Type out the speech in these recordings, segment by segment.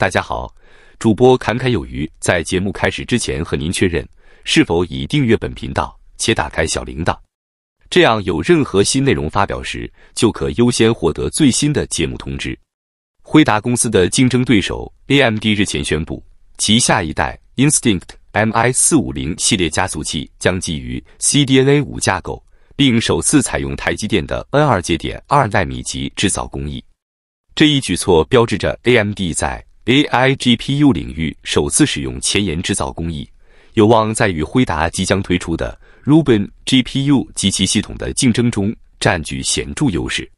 大家好，主播侃侃有余。在节目开始之前，和您确认是否已订阅本频道且打开小铃铛，这样有任何新内容发表时，就可优先获得最新的节目通知。辉达公司的竞争对手 A M D 日前宣布，其下一代 Instinct M I 四五零系列加速器将基于 C D N A 五架构，并首次采用台积电的 N 二节点二纳米级制造工艺。这一举措标志着 A M D 在 AI GPU 领域首次使用前沿制造工艺，有望在与辉达即将推出的 r u b e n GPU 及其系统的竞争中占据显著优势。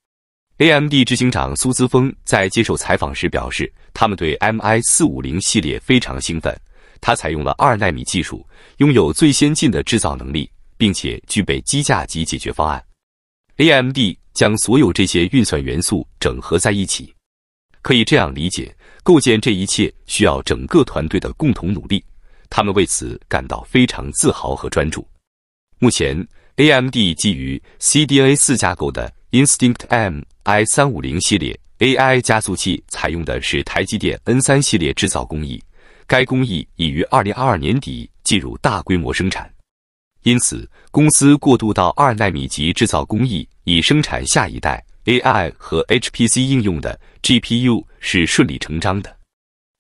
AMD 执行长苏姿峰在接受采访时表示，他们对 MI 450系列非常兴奋。它采用了二纳米技术，拥有最先进的制造能力，并且具备机架级解决方案。AMD 将所有这些运算元素整合在一起，可以这样理解。构建这一切需要整个团队的共同努力，他们为此感到非常自豪和专注。目前，AMD 基于 CDN 四架构的 Instinct MI 三五零系列 AI 加速器采用的是台积电 N 三系列制造工艺，该工艺已于二零二二年底进入大规模生产，因此公司过渡到二纳米级制造工艺以生产下一代。AI 和 HPC 应用的 GPU 是顺理成章的。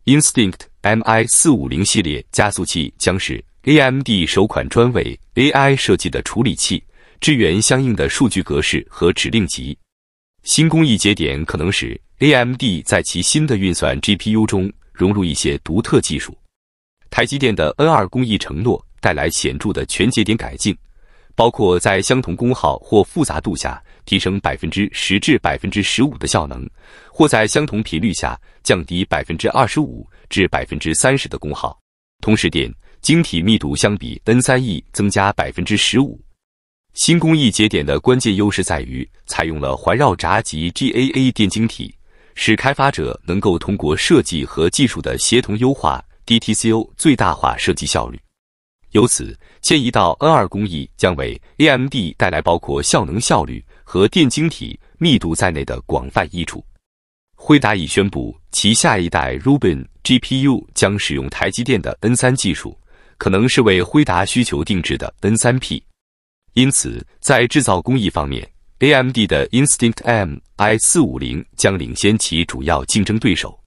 Instinct MI 四五零系列加速器将是 AMD 首款专为 AI 设计的处理器，支援相应的数据格式和指令集。新工艺节点可能使 AMD 在其新的运算 GPU 中融入一些独特技术。台积电的 N 二工艺承诺带来显著的全节点改进，包括在相同功耗或复杂度下。提升百分之十至百分之十五的效能，或在相同频率下降低百分之二十五至百分之三十的功耗。同时，电晶体密度相比 N 三 E 增加百分之十五。新工艺节点的关键优势在于采用了环绕闸极 GAA 电晶体，使开发者能够通过设计和技术的协同优化，DTCO 最大化设计效率。由此，迁移到 N 二工艺将为 AMD 带来包括效能、效率。和电晶体密度在内的广泛益处。辉达已宣布其下一代 r u b e n GPU 将使用台积电的 N3 技术，可能是为辉达需求定制的 N3P。因此，在制造工艺方面，AMD 的 Instinct MI 四五零将领先其主要竞争对手。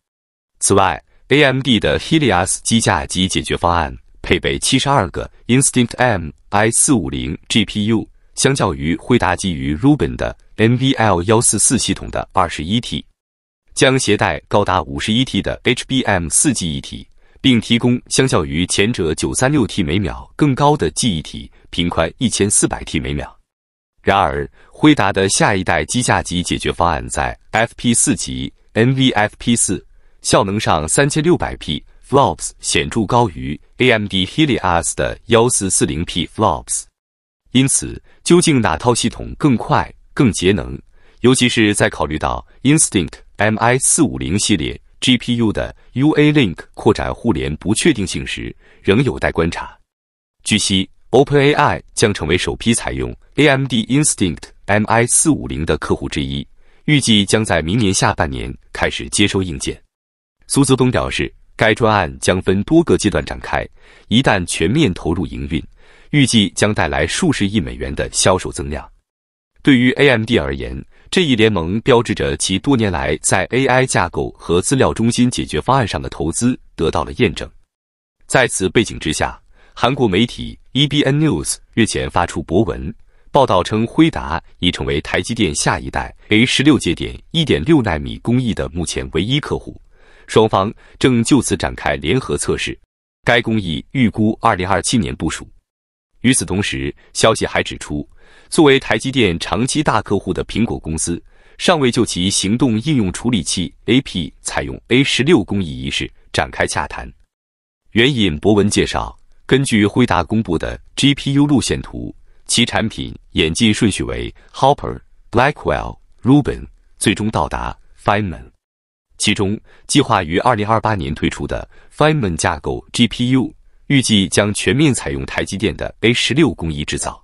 此外，AMD 的 h e l i o s 机架及解决方案配备七十二个 Instinct MI 四五零 GPU。相较于辉达基于 Ruben 的 NVL144 系统的 21T，将携带高达 51T 的 HBM4 记忆体，并提供相较于前者 936T 每秒更高的记忆体频宽 1400T 每秒。然而，辉达的下一代机架级解决方案在 FP4 级 NVF P4 效能上 3600P flops 显著高于 AMD h e l i o s 的 1440P flops。因此，究竟哪套系统更快、更节能？尤其是在考虑到 Instinct MI 四五零系列 GPU 的 U A Link 扩展互联不确定性时，仍有待观察。据悉，OpenAI 将成为首批采用 AMD Instinct MI 四五零的客户之一，预计将在明年下半年开始接收硬件。苏泽东表示，该专案将分多个阶段展开，一旦全面投入营运。预计将带来数十亿美元的销售增量。对于 AMD 而言，这一联盟标志着其多年来在 AI 架构和资料中心解决方案上的投资得到了验证。在此背景之下，韩国媒体 E B N News 月前发出博文，报道称辉达已成为台积电下一代 A 十六节点1.6纳米工艺的目前唯一客户，双方正就此展开联合测试。该工艺预估2027年部署。与此同时，消息还指出，作为台积电长期大客户的苹果公司，尚未就其行动应用处理器 AP 采用 A 十六工艺一事展开洽谈。援引博文介绍，根据辉达公布的 GPU 路线图，其产品演进顺序为 Hopper、Blackwell、Ruben，最终到达 Finman。其中，计划于二零二八年推出的 Finman 架构 GPU。预计将全面采用台积电的 A 十六工艺制造。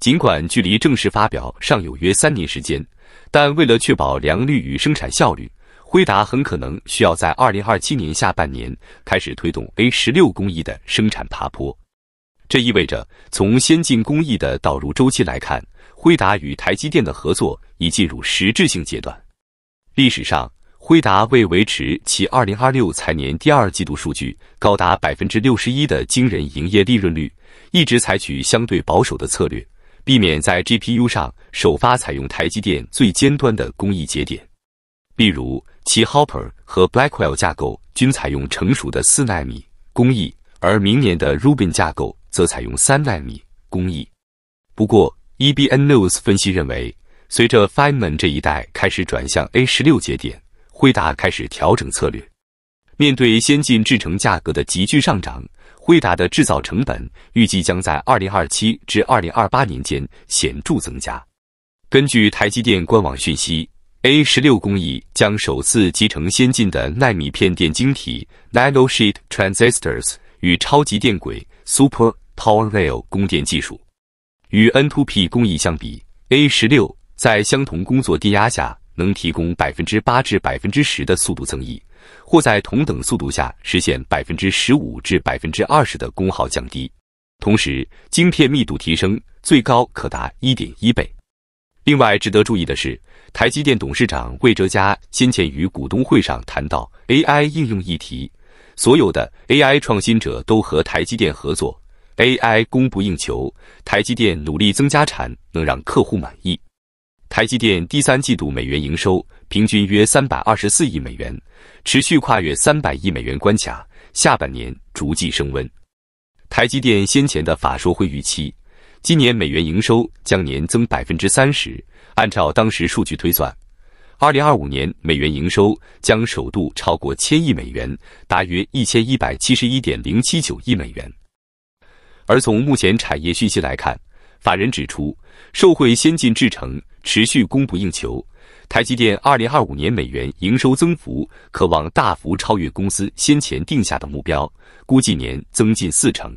尽管距离正式发表尚有约三年时间，但为了确保良率与生产效率，辉达很可能需要在二零二七年下半年开始推动 A 十六工艺的生产爬坡。这意味着，从先进工艺的导入周期来看，辉达与台积电的合作已进入实质性阶段。历史上，辉达为维持其2026财年第二季度数据高达61%的惊人营业利润率，一直采取相对保守的策略，避免在 GPU 上首发采用台积电最尖端的工艺节点。例如，其 Hopper 和 Blackwell 架构均采用成熟的4纳米工艺，而明年的 r u b i n 架构则采用3纳米工艺。不过，E B N News 分析认为，随着 Finman 这一代开始转向 A16 节点。辉达开始调整策略，面对先进制程价格的急剧上涨，辉达的制造成本预计将在二零二七至二零二八年间显著增加。根据台积电官网讯息，A 十六工艺将首次集成先进的纳米片电晶体 （nano sheet transistors） 与超级电轨 （super power rail） 供电技术。与 N t o P 工艺相比，A 十六在相同工作电压下。能提供百分之八至百分之十的速度增益，或在同等速度下实现百分之十五至百分之二十的功耗降低，同时晶片密度提升最高可达一点一倍。另外，值得注意的是，台积电董事长魏哲嘉先前于股东会上谈到 AI 应用议题，所有的 AI 创新者都和台积电合作，AI 供不应求，台积电努力增加产能，让客户满意。台积电第三季度美元营收平均约三百二十四亿美元，持续跨越三百亿美元关卡，下半年逐季升温。台积电先前的法说会预期，今年美元营收将年增百分之三十，按照当时数据推算，二零二五年美元营收将首度超过千亿美元，大约一千一百七十一点零七九亿美元。而从目前产业讯息来看，法人指出。受惠先进制程持续供不应求，台积电2025年美元营收增幅可望大幅超越公司先前定下的目标，估计年增近四成。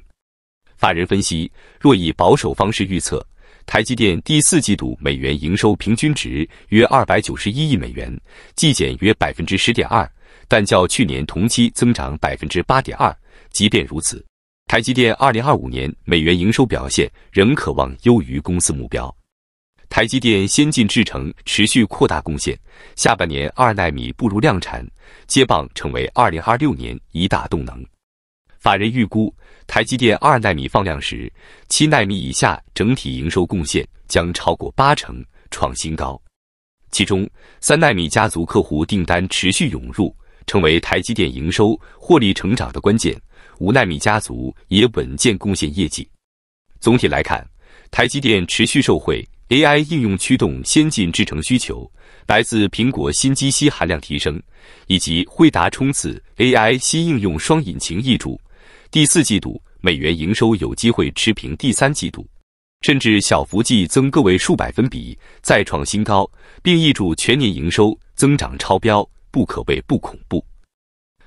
法人分析，若以保守方式预测，台积电第四季度美元营收平均值约二百九十一亿美元，季减约百分之十点二，但较去年同期增长百分之八点二。即便如此。台积电二零二五年美元营收表现仍可望优于公司目标。台积电先进制程持续扩大贡献，下半年二纳米步入量产，接棒成为二零二六年一大动能。法人预估，台积电二纳米放量时，七纳米以下整体营收贡献将超过八成，创新高。其中，三纳米家族客户订单持续涌入，成为台积电营收、获利成长的关键。五纳米家族也稳健贡献业绩。总体来看，台积电持续受惠 AI 应用驱动先进制程需求，来自苹果新机锡含量提升，以及惠达冲刺 AI 新应用双引擎易主，第四季度美元营收有机会持平第三季度，甚至小幅季增个位数百分比，再创新高，并易主全年营收增长超标，不可谓不恐怖。